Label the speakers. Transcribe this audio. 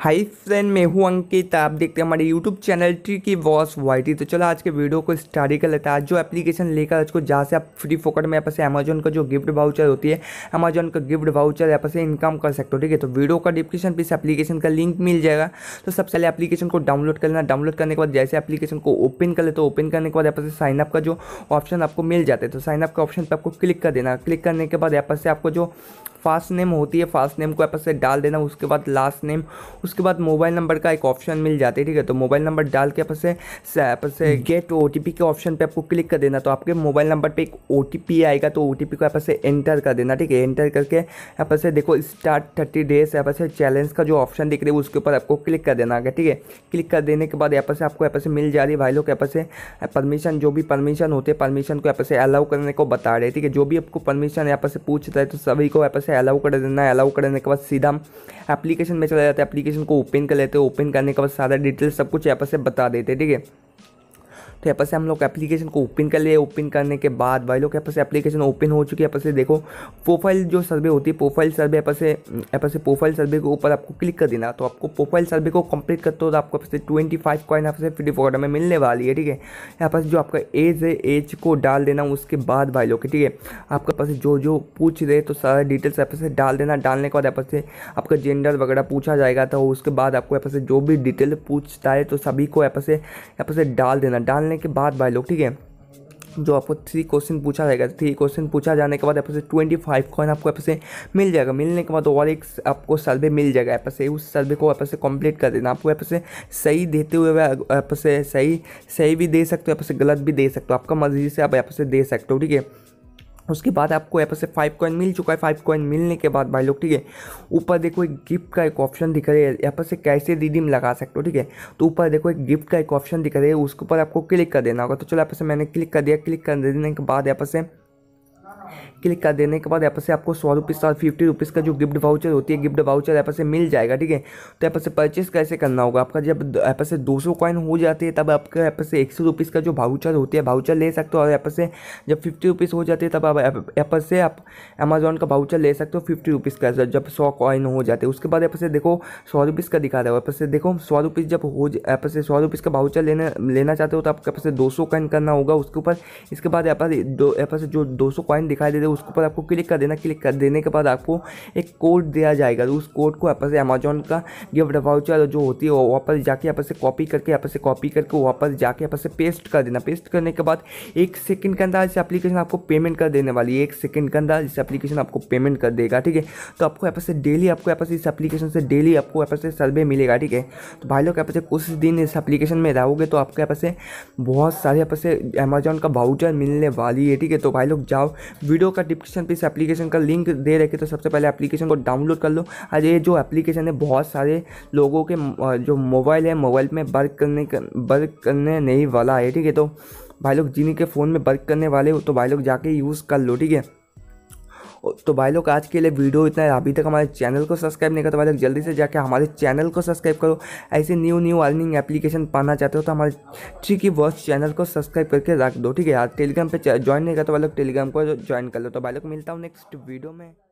Speaker 1: high friend मैं हूँ अंकित आप देखते हैं हमारे यूट्यूब चैनल ट्री की वॉस वाइटी तो चलो आज के वीडियो को स्टडी कर लेते हैं आज जो एप्लीकेशन लेकर आज को जहाँ से आप फ्री फोकट में यहाँ से अमेजोन का जो गिफ्ट वाउचर होती है अमेजोन का गिफ्ट वाउचर यहाँ से इनकम कर सकते हो ठीक है तो वीडियो का डिस्क्रिप्शन भी इस एप्लीकेशन का लिंक मिल जाएगा तो सबसे पहले एप्लीकेशन को डाउनलोड कर लेना डाउनलोड करने के बाद जैसे एप्लीकेशन को ओपन कर लेते हो ओपन करने के बाद यहाँ से साइनअप का जो ऑप्शन आपको मिल जाता है तो साइनअप का ऑप्शन पर आपको क्लिक कर देना क्लिक करने के बाद यहाँ से आपको जो फास्ट नेम होती है फास्ट नेम को आप से डाल देना उसके बाद लास्ट नेम उसके बाद मोबाइल नंबर का एक ऑप्शन मिल जाता है ठीक है तो मोबाइल नंबर डाल के आप से आप से गेट ओ के ऑप्शन पर आपको क्लिक कर देना तो आपके मोबाइल नंबर पर एक ओ आएगा तो ओ को आप से एंटर कर देना ठीक है एंटर करके आप से देखो स्टार्ट थर्टी डेज आप से चैलेंज का जो ऑप्शन दिख रही है उसके ऊपर आपको क्लिक कर देना आगे ठीक है क्लिक कर देने के बाद यहाँ से आपको यहाँ से मिल जा रही है भाई लोग यहाँ से परमिशन जो भी परमिशन होते हैं परमिशन को यहाँ से अलाउ करने को बता रहे हैं ठीक है जो भी आपको परमिशन यहाँ पर से पूछ है तो सभी को यहाँ से है अलाउ कर देना अलाउ कर देने के बाद सीधा एप्लीकेशन में चला जाता है एप्लीकेशन को ओपन कर लेते हैं ओपन करने के बाद सारा डिटेल सब कुछ यहाँ पर से बता देते हैं ठीक है तो यहाँ पर से हम लोग एप्लीकेशन को ओपन कर लिए ओपन करने के बाद भाई लोग यहाँ पर से एप्लीकेशन ओपन हो चुकी है यहाँ पर से देखो प्रोफाइल जो सर्वे होती है प्रोफाइल सर्वे यहाँ पर से यहाँ पर से प्रोफाइल सर्वे के ऊपर आपको क्लिक कर देना तो आपको प्रोफाइल सर्वे को कंप्लीट करते हो तो आपको से ट्वेंटी फाइव कॉइन यहाँ से फ्री में मिलने वाली है ठीक है यहाँ पर जो आपका एज है एज को डाल देना उसके बाद भाई लोग ठीक है आपके पास जो जो पूछ रहे तो सारा डिटेल्स यहाँ से डाल देना डालने के बाद यहाँ पर से आपका जेंडर वगैरह पूछा जाएगा तो उसके बाद आपको यहाँ से जो भी डिटेल पूछता है तो सभी को यहाँ से यहाँ पर से डाल देना डालने करने के बाद भाई लोग ठीक है जो आपको थ्री क्वेश्चन पूछा जाएगा थ्री क्वेश्चन पूछा जाने के बाद आपसे ट्वेंटी फाइव कॉइन आपको ऐप से मिल जाएगा मिलने के बाद और एक आपको सर्वे मिल जाएगा ऐप से उस सर्वे को ऐप से कंप्लीट कर देना आपको ऐप से सही देते हुए ऐप से सही सही भी दे सकते हो ऐप से गलत भी दे सकते हो आपका मर्जी से आप ऐप से दे सकते हो ठीक है उसके बाद आपको यहाँ पर से फाइव कॉइन मिल चुका है फाइव कॉइन मिलने के बाद भाई लोग ठीक है ऊपर देखो एक गिफ्ट का एक ऑप्शन दिख रहा है यहाँ पर से कैसे रिडीम लगा सकते हो ठीक है तो ऊपर देखो एक गिफ्ट का एक ऑप्शन दिख रहा है उसके ऊपर आपको क्लिक कर देना होगा तो चलो यहाँ पर से मैंने क्लिक कर दिया क्लिक कर देने के बाद यहाँ पर से क्लिक कर देने के बाद यहाँ से आपको सौ रुपीज़ और फिफ्टी रुपीज़ का जो गिफ्ट वाउचर होती है गिफ्ट वाउचर यहाँ से मिल जाएगा ठीक है तो यहाँ से परचेस कैसे करना होगा आपका जब यहाँ से दो सौ कॉइन हो जाते हैं तब आपके यहाँ से एक सौ रुपीस का जो वाउचर होती है वाउचर ले सकते हो और यहाँ से जब फिफ्टी रुपीस हो जाती है तब आप ऐप से आप अमेजोन का वाउचर ले सकते हो फिफ्टी रुपीज़ का जब सौ कॉइन हो जाते हैं उसके बाद यहाँ से देखो सौ रुपीस का दिखा रहा है यहाँ से देखो सौ रुपीस जब हो यहाँ से सौ रुपीस का वाउचर लेना लेना चाहते हो तो आपके पास से दो सौ कॉइन करना होगा उसके ऊपर इसके बाद यहाँ से दो यहाँ से जो दो सौ कॉइन दिखाई दे रहे उसके ऊपर आपको क्लिक कर देना क्लिक कर देने के बाद आपको एक कोड दिया जाएगा उस कोड को वापस अमेजोन का गिफ्ट वाउचर जो होती है वापस जाके वापस से कॉपी करके वापस से कॉपी करके वापस जाके वापस से पेस्ट कर देना पेस्ट करने के बाद एक सेकेंड के अंदर इस एप्लीकेशन आपको पेमेंट कर देने वाली है एक सेकेंड के अंदर इस एप्लीकेशन आपको पेमेंट कर देगा ठीक है तो आपको यहाँ से डेली आपको यहाँ इस एप्लीकेशन से डेली आपको यहाँ से सर्वे मिलेगा ठीक है तो भाई लोग यहाँ से कुछ दिन इस एप्लीकेशन में रहोगे तो आपके यहाँ से बहुत सारे यहाँ से अमेजोन का वाउचर मिलने वाली है ठीक है तो भाई लोग जाओ वीडियो का डिस्क्रिप्शन पे इस एप्लीकेशन का लिंक दे रखे तो सबसे पहले एप्लीकेशन को डाउनलोड कर लो आज ये जो एप्लीकेशन है बहुत सारे लोगों के जो मोबाइल है मोबाइल में वर्क करने वर्क करने नहीं वाला है ठीक है तो भाई लोग जिनके के फ़ोन में वर्क करने वाले हो तो भाई लोग जाके यूज़ कर लो ठीक है तो भाई लोग आज के लिए वीडियो इतना है अभी तक हमारे चैनल को सब्सक्राइब नहीं करते तो भाई लोग जल्दी से जाकर हमारे चैनल को सब्सक्राइब करो ऐसे न्यू न्यू अर्निंग एप्लीकेशन पाना चाहते हो तो हमारे ट्रिकी बॉस चैनल को सब्सक्राइब करके रख दो ठीक है यार टेलीग्राम पर ज्वाइन नहीं करता तो भाई लोग टेलीग्राम को ज्वाइन कर लो तो भाई लोग मिलता हूँ नेक्स्ट वीडियो में